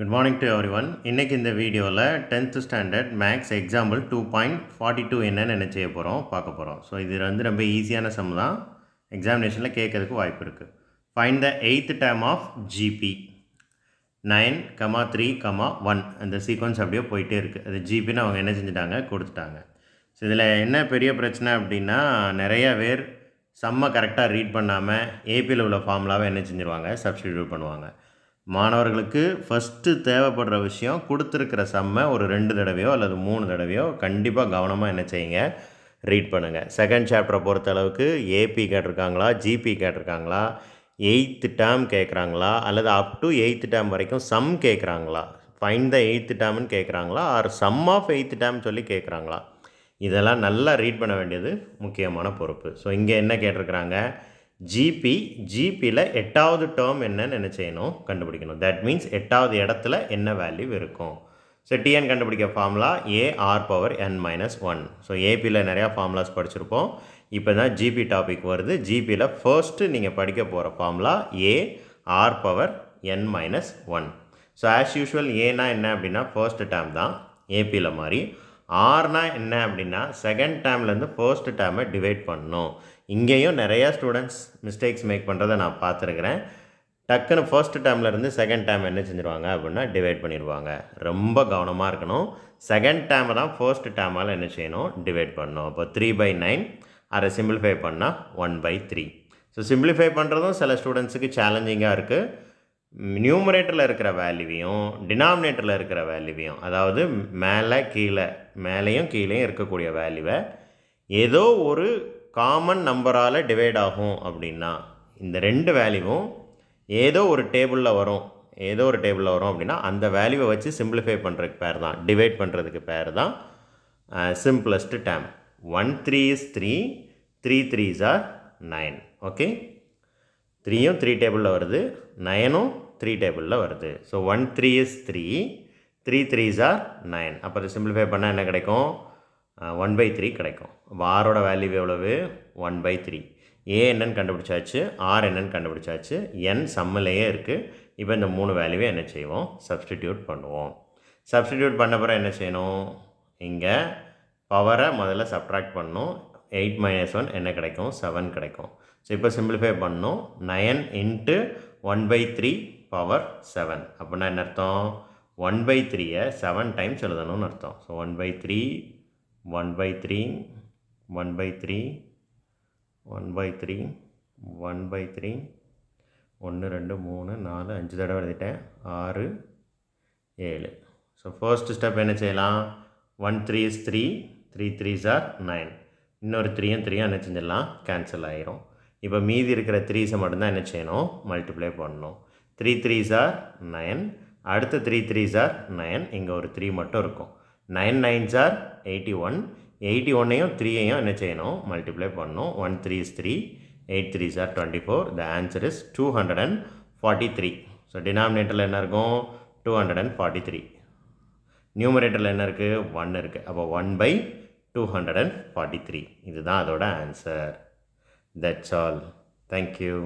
good morning to everyone இன்றைக்கி இந்த வீடியோவில் tenth standard maths example two point forty two என்னென்னு என்ன செய்ய போகிறோம் பார்க்க போகிறோம் ஸோ இது வந்து ரொம்ப ஈஸியான சம் தான் எக்ஸாமினேஷனில் கேட்கறதுக்கு வாய்ப்பு இருக்குது find the eighth term of GP nine comma three comma one அந்த சீக்வன்ஸ் அப்படியே போயிட்டே இருக்குது அது ஜிபின்னு அவங்க என்ன செஞ்சுட்டாங்க கொடுத்துட்டாங்க ஸோ இதில் என்ன பெரிய பிரச்சனை அப்படின்னா நிறைய பேர் செம்ம கரெக்டாக ரீட் பண்ணாமல் ஏபியில் உள்ள ஃபார்முலாவை என்ன செஞ்சுருவாங்க சப்ஸ்டிடியூட் பண்ணுவாங்க மாணவர்களுக்கு ஃபஸ்ட்டு தேவைப்படுற விஷயம் கொடுத்துருக்கிற செம்மை ஒரு ரெண்டு தடவையோ அல்லது மூணு தடவையோ கண்டிப்பாக கவனமாக என்ன செய்யுங்க ரீட் பண்ணுங்கள் செகண்ட் சாப்டரை பொறுத்த அளவுக்கு ஏபி கேட்டிருக்காங்களா ஜிபி கேட்டிருக்காங்களா எயித்து டேம் கேட்குறாங்களா அல்லது அப் டு எயித்து டேம் வரைக்கும் சம் கேட்குறாங்களா ஃபைன் த எயித்து டேம்னு கேட்குறாங்களா or sum of eighth term சொல்லி கேட்குறாங்களா இதெல்லாம் நல்லா ரீட் பண்ண வேண்டியது முக்கியமான பொறுப்பு ஸோ இங்கே என்ன கேட்டிருக்கிறாங்க ஜிபி ஜிபியில் எட்டாவது டேர்ம் என்ன என்ன செய்யணும் கண்டுபிடிக்கணும் தட் மீன்ஸ் எட்டாவது இடத்துல என்ன வேல்யூ இருக்கும் ஸோ டிஎன் கண்டுபிடிக்க formula a r power n minus one so ஏபியில் நிறையா ஃபார்முலாஸ் படிச்சிருப்போம் இப்போ தான் ஜிபி டாபிக் வருது ஜிபியில் ஃபர்ஸ்ட்டு நீங்கள் படிக்க போகிற formula a r power n minus one so as usual ஏனா என்ன அப்படின்னா first term தான் ஏபியில் மாதிரி நா என்ன அப்படின்னா செகண்ட் டேம்லேருந்து first டேமை டிவைட் பண்ணணும் இங்கேயும் நிறையா ஸ்டூடெண்ட்ஸ் மிஸ்டேக்ஸ் மேக் பண்ணுறதை நான் பார்த்துருக்குறேன் டக்குன்னு ஃபர்ஸ்ட் டேம்லேருந்து செகண்ட் டேம் என்ன செஞ்சுருவாங்க அப்படின்னா டிவைட் பண்ணிடுவாங்க ரொம்ப கவனமாக இருக்கணும் செகண்ட் டேமை தான் ஃபர்ஸ்ட் டேமால் என்ன செய்யணும் டிவைட் பண்ணணும் அப்போ த்ரீ பை நைன் அதை சிம்பிளிஃபை பண்ணால் one by three so simplify பண்ணுறதும் சில ஸ்டூடெண்ட்ஸுக்கு சேலஞ்சிங்காக இருக்குது நியூமரேட்டரில் இருக்கிற வேல்யூவையும் டினாமினேட்டரில் இருக்கிற வேல்யூவையும் அதாவது மேலே கீழே மேலேயும் கீழேயும் இருக்கக்கூடிய வேல்யூவை ஏதோ ஒரு காமன் நம்பரால் டிவைட் ஆகும் அப்படின்னா இந்த ரெண்டு வேல்யூவும் ஏதோ ஒரு டேபிளில் வரும் ஏதோ ஒரு டேபிளில் வரும் அப்படின்னா அந்த வேல்யூவை வச்சு சிம்பிளிஃபை பண்ணுறதுக்கு பேர் தான் டிவைட் பண்ணுறதுக்கு பேர் தான் simplest term one three is three three three is are nine okay த்ரீயும் த்ரீ டேபிளில் வருது நயனும் த்ரீ டேபிளில் வருது so one three is three three three is are nine அப்போ சிம்பிளிஃபை பண்ணால் என்ன கிடைக்கும் ஒன் பை த்ரீ கிடைக்கும் வாரோட ஆரோட வேல்யூ எவ்வளவு ஒன் பை த்ரீ ஏ என்னன்னு கண்டுபிடிச்சாச்சு ஆர் என்னன்னு கண்டுபிடிச்சாச்சு என் சம்மிலேயே இருக்குது இப்போ இந்த மூணு வேல்யூவே என்ன செய்வோம் சப்ஸ்டிடியூட் பண்ணுவோம் சப்ஸ்டிடியூட் பண்ண என்ன செய்யணும் இங்கே பவரை முதல்ல சப்ட்ராக்ட் பண்ணும் எயிட் மைனஸ் ஒன் என்ன கிடைக்கும் செவன் கிடைக்கும் ஸோ இப்போ சிம்பிளிஃபை பண்ணும் nine into one by three power seven அப்படின்னா என்ன அர்த்தம் ஒன் பை த்ரீயை செவன் டைம்ஸ் எழுதணும்னு அர்த்தம் so one by three 1 by 3 1 by 3 1 by 3 1 by 3 ஒன்று ரெண்டு மூணு நாலு அஞ்சு தடவை எழுதிட்டேன் ஆறு ஏழு ஸோ ஃபர்ஸ்ட் ஸ்டெப் என்ன செய்யலாம் one three is three three three are nine இன்னொரு த்ரீயும் த்ரீயும் என்ன செஞ்சிடலாம் கேன்சல் ஆகிரும் இப்போ மீதி இருக்கிற த்ரீஸை மட்டும்தான் என்ன செய்யணும் மல்டிப்ளை பண்ணணும் த்ரீ த்ரீ ஆர் நைன் அடுத்த த்ரீ த்ரீ ஆர் நைன் இங்கே ஒரு த்ரீ மட்டும் இருக்கும் nine nines are eighty one eighty ஒன்னையும் த்ரீயையும் என்ன செய்யணும் மல்டிப்ளை பண்ணணும் one three is three eight three are twenty four the answer is two hundred and forty three so டினாமினேட்டரில் என்ன இருக்கும் two hundred and forty three நியூமரேட்டரில் என்ன இருக்குது ஒன் இருக்குது அப்போ one by two hundred and forty three இதுதான் அதோட ஆன்சர் தட்ஸ் ஆல் தேங்க்யூ